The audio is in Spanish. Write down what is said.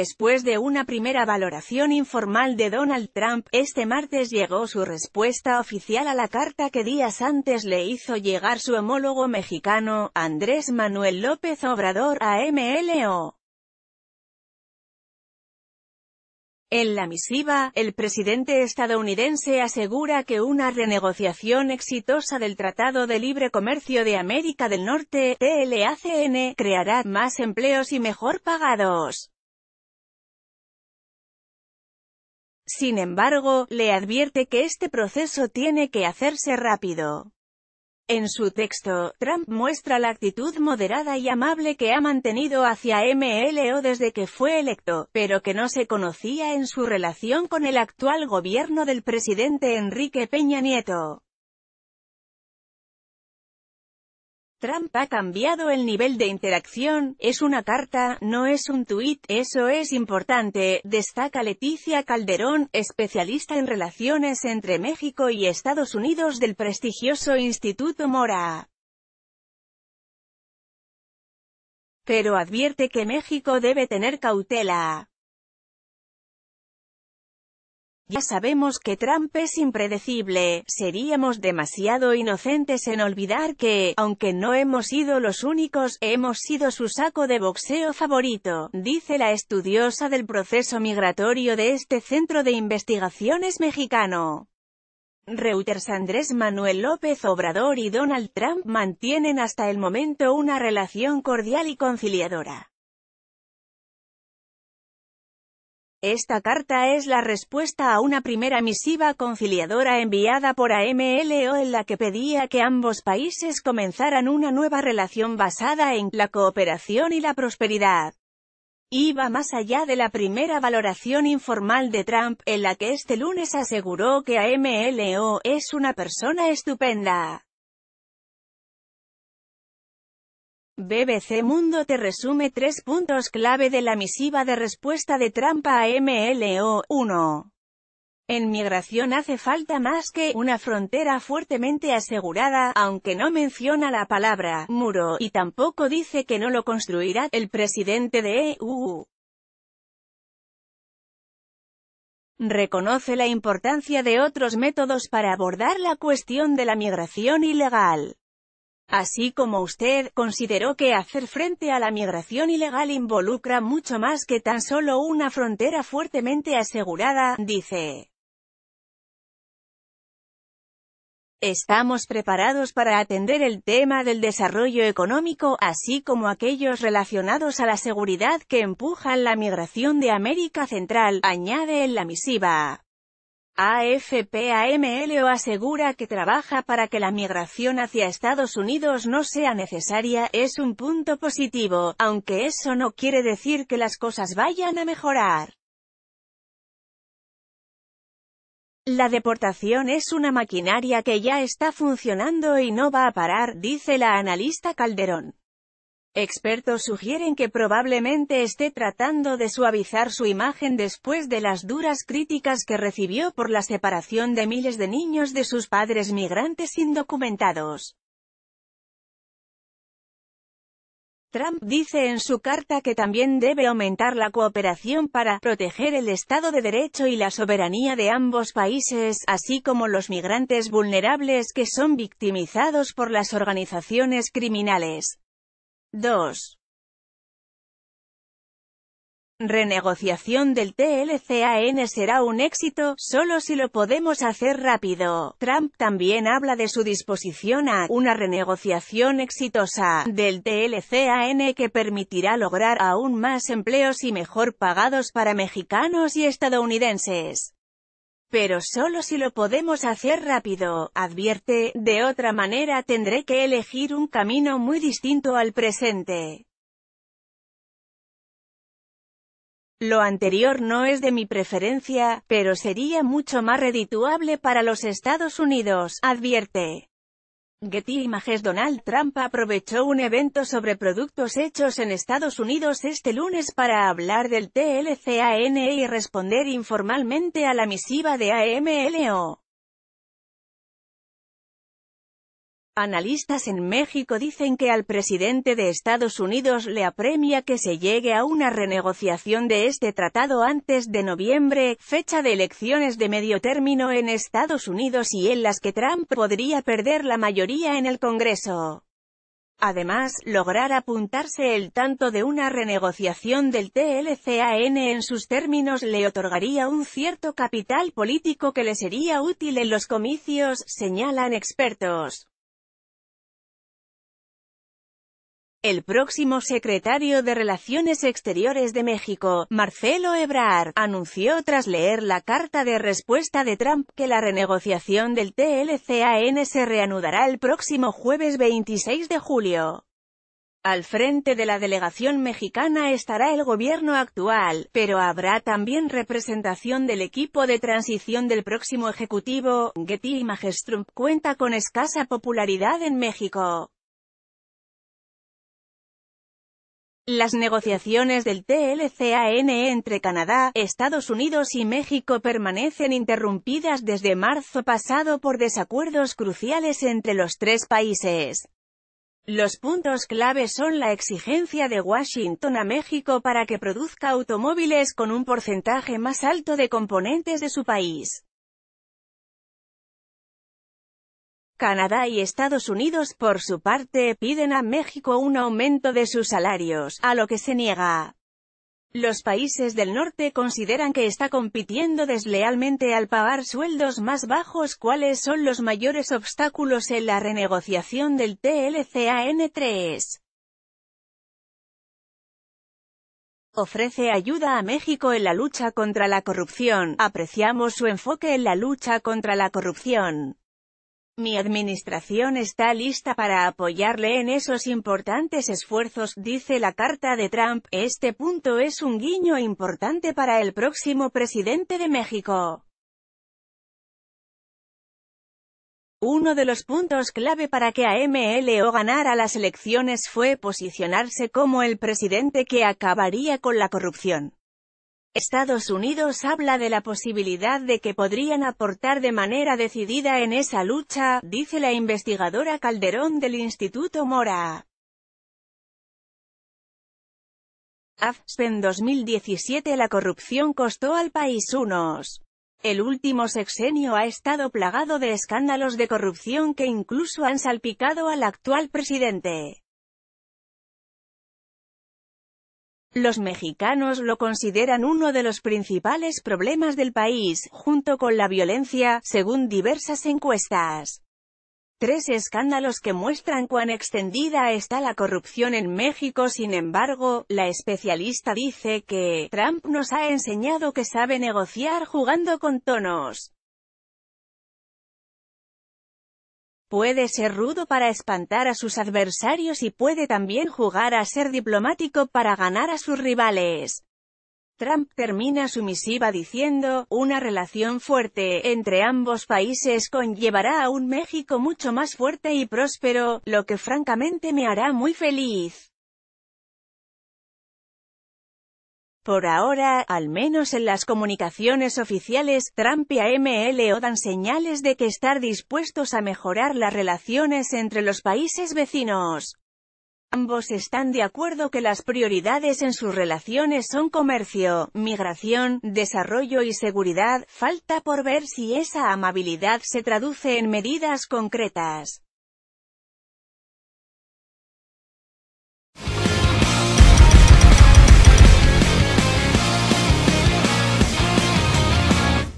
Después de una primera valoración informal de Donald Trump, este martes llegó su respuesta oficial a la carta que días antes le hizo llegar su homólogo mexicano, Andrés Manuel López Obrador, a MLO. En la misiva, el presidente estadounidense asegura que una renegociación exitosa del Tratado de Libre Comercio de América del Norte, TLACN, creará más empleos y mejor pagados. Sin embargo, le advierte que este proceso tiene que hacerse rápido. En su texto, Trump muestra la actitud moderada y amable que ha mantenido hacia MLO desde que fue electo, pero que no se conocía en su relación con el actual gobierno del presidente Enrique Peña Nieto. Trump ha cambiado el nivel de interacción, es una carta, no es un tuit, eso es importante, destaca Leticia Calderón, especialista en relaciones entre México y Estados Unidos del prestigioso Instituto Mora. Pero advierte que México debe tener cautela. Ya sabemos que Trump es impredecible, seríamos demasiado inocentes en olvidar que, aunque no hemos sido los únicos, hemos sido su saco de boxeo favorito, dice la estudiosa del proceso migratorio de este centro de investigaciones mexicano. Reuters Andrés Manuel López Obrador y Donald Trump mantienen hasta el momento una relación cordial y conciliadora. Esta carta es la respuesta a una primera misiva conciliadora enviada por AMLO en la que pedía que ambos países comenzaran una nueva relación basada en la cooperación y la prosperidad. Iba más allá de la primera valoración informal de Trump, en la que este lunes aseguró que AMLO es una persona estupenda. BBC Mundo te resume tres puntos clave de la misiva de respuesta de trampa a MLO. 1. En migración hace falta más que una frontera fuertemente asegurada, aunque no menciona la palabra muro y tampoco dice que no lo construirá el presidente de EU. Reconoce la importancia de otros métodos para abordar la cuestión de la migración ilegal. Así como usted, consideró que hacer frente a la migración ilegal involucra mucho más que tan solo una frontera fuertemente asegurada, dice. Estamos preparados para atender el tema del desarrollo económico, así como aquellos relacionados a la seguridad que empujan la migración de América Central, añade en la misiva. AFPAMLO asegura que trabaja para que la migración hacia Estados Unidos no sea necesaria, es un punto positivo, aunque eso no quiere decir que las cosas vayan a mejorar. La deportación es una maquinaria que ya está funcionando y no va a parar, dice la analista Calderón. Expertos sugieren que probablemente esté tratando de suavizar su imagen después de las duras críticas que recibió por la separación de miles de niños de sus padres migrantes indocumentados. Trump dice en su carta que también debe aumentar la cooperación para proteger el Estado de Derecho y la soberanía de ambos países, así como los migrantes vulnerables que son victimizados por las organizaciones criminales. 2. Renegociación del TLCAN será un éxito, solo si lo podemos hacer rápido. Trump también habla de su disposición a una renegociación exitosa del TLCAN que permitirá lograr aún más empleos y mejor pagados para mexicanos y estadounidenses. Pero solo si lo podemos hacer rápido, advierte, de otra manera tendré que elegir un camino muy distinto al presente. Lo anterior no es de mi preferencia, pero sería mucho más redituable para los Estados Unidos, advierte. Getty Images Donald Trump aprovechó un evento sobre productos hechos en Estados Unidos este lunes para hablar del TLCAN e y responder informalmente a la misiva de AMLO. Analistas en México dicen que al presidente de Estados Unidos le apremia que se llegue a una renegociación de este tratado antes de noviembre, fecha de elecciones de medio término en Estados Unidos y en las que Trump podría perder la mayoría en el Congreso. Además, lograr apuntarse el tanto de una renegociación del TLCAN en sus términos le otorgaría un cierto capital político que le sería útil en los comicios, señalan expertos. El próximo secretario de Relaciones Exteriores de México, Marcelo Ebrard, anunció tras leer la carta de respuesta de Trump que la renegociación del TLCAN se reanudará el próximo jueves 26 de julio. Al frente de la delegación mexicana estará el gobierno actual, pero habrá también representación del equipo de transición del próximo ejecutivo. Getty Images cuenta con escasa popularidad en México. Las negociaciones del TLCAN entre Canadá, Estados Unidos y México permanecen interrumpidas desde marzo pasado por desacuerdos cruciales entre los tres países. Los puntos clave son la exigencia de Washington a México para que produzca automóviles con un porcentaje más alto de componentes de su país. Canadá y Estados Unidos por su parte piden a México un aumento de sus salarios, a lo que se niega. Los países del norte consideran que está compitiendo deslealmente al pagar sueldos más bajos cuáles son los mayores obstáculos en la renegociación del TLCAN3. ofrece ayuda a México en la lucha contra la corrupción. Apreciamos su enfoque en la lucha contra la corrupción. Mi administración está lista para apoyarle en esos importantes esfuerzos, dice la carta de Trump. Este punto es un guiño importante para el próximo presidente de México. Uno de los puntos clave para que AMLO ganara las elecciones fue posicionarse como el presidente que acabaría con la corrupción. Estados Unidos habla de la posibilidad de que podrían aportar de manera decidida en esa lucha, dice la investigadora Calderón del Instituto Mora. en 2017 La corrupción costó al país unos. El último sexenio ha estado plagado de escándalos de corrupción que incluso han salpicado al actual presidente. Los mexicanos lo consideran uno de los principales problemas del país, junto con la violencia, según diversas encuestas. Tres escándalos que muestran cuán extendida está la corrupción en México sin embargo, la especialista dice que, Trump nos ha enseñado que sabe negociar jugando con tonos. Puede ser rudo para espantar a sus adversarios y puede también jugar a ser diplomático para ganar a sus rivales. Trump termina su misiva diciendo, una relación fuerte entre ambos países conllevará a un México mucho más fuerte y próspero, lo que francamente me hará muy feliz. Por ahora, al menos en las comunicaciones oficiales, Trump y AMLO dan señales de que estar dispuestos a mejorar las relaciones entre los países vecinos. Ambos están de acuerdo que las prioridades en sus relaciones son comercio, migración, desarrollo y seguridad, falta por ver si esa amabilidad se traduce en medidas concretas.